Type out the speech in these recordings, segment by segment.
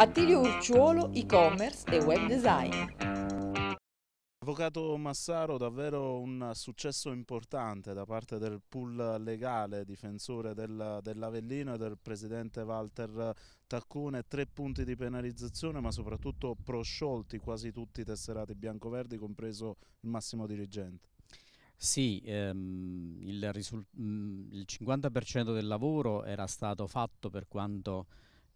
Attilio Urciuolo, e-commerce e web design. Avvocato Massaro, davvero un successo importante da parte del pool legale difensore del, dell'Avellino e del presidente Walter Taccone, tre punti di penalizzazione ma soprattutto prosciolti quasi tutti i tesserati biancoverdi, compreso il massimo dirigente. Sì, ehm, il, mm, il 50% del lavoro era stato fatto per quanto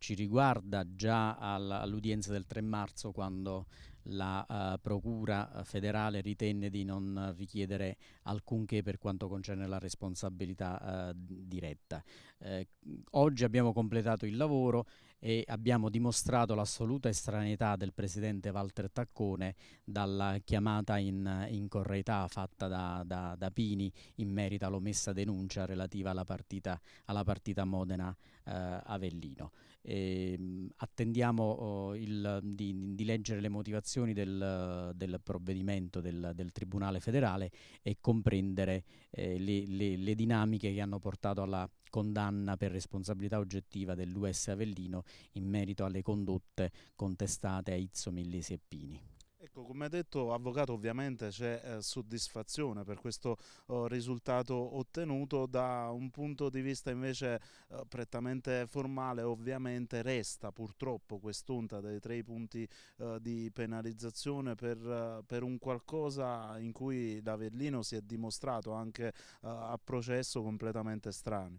ci riguarda già all'udienza del 3 marzo quando la uh, Procura federale ritenne di non richiedere alcunché per quanto concerne la responsabilità uh, diretta. Eh, oggi abbiamo completato il lavoro e abbiamo dimostrato l'assoluta estraneità del presidente Walter Taccone dalla chiamata in, in correità fatta da, da, da, Pini in merito all'omessa denuncia relativa alla partita, alla partita Modena-Avellino. Eh, ehm, attendiamo oh, il, di, di, leggere le motivazioni del, del provvedimento del, del, Tribunale federale e comprendere eh, le, le, le dinamiche che hanno portato alla condanna per responsabilità oggettiva dell'US Avellino in merito alle condotte contestate a Izzo Millesi e Pini. Ecco, come ha detto Avvocato, ovviamente c'è eh, soddisfazione per questo eh, risultato ottenuto, da un punto di vista invece eh, prettamente formale ovviamente resta purtroppo quest'onta dei tre punti eh, di penalizzazione per, eh, per, un qualcosa in cui l'Avellino si è dimostrato anche eh, a processo completamente strano.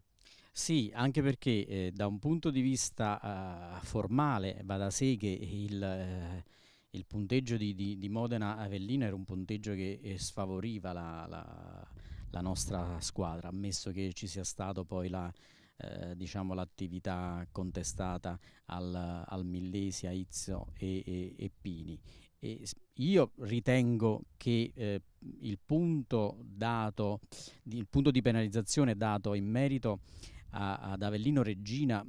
Sì, anche perché, ehm, da un punto di vista, uhm, formale va da sé che il ehm, il punteggio di di di Modena-Avellino era un punteggio che, ehm, sfavoriva la la la nostra squadra, ammesso che ci sia stato poi la eh, diciamo, l'attività contestata al, al Millesi, a Izzo e, e, e Pini. E io ritengo che eh, il, punto dato, il, punto di penalizzazione dato in merito a, ad Avellino Regina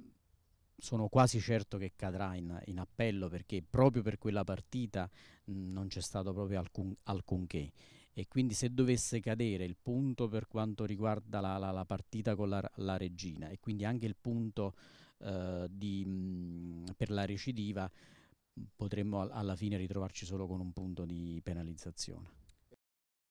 sono quasi certo che cadrà in, in appello perché proprio per quella partita mh, non c'è stato proprio alcun, alcunché e quindi se dovesse cadere il punto per quanto riguarda la, la, la partita con la, la, regina e quindi anche il punto eh, di, mh, per la recidiva, potremmo alla fine ritrovarci solo con un punto di penalizzazione.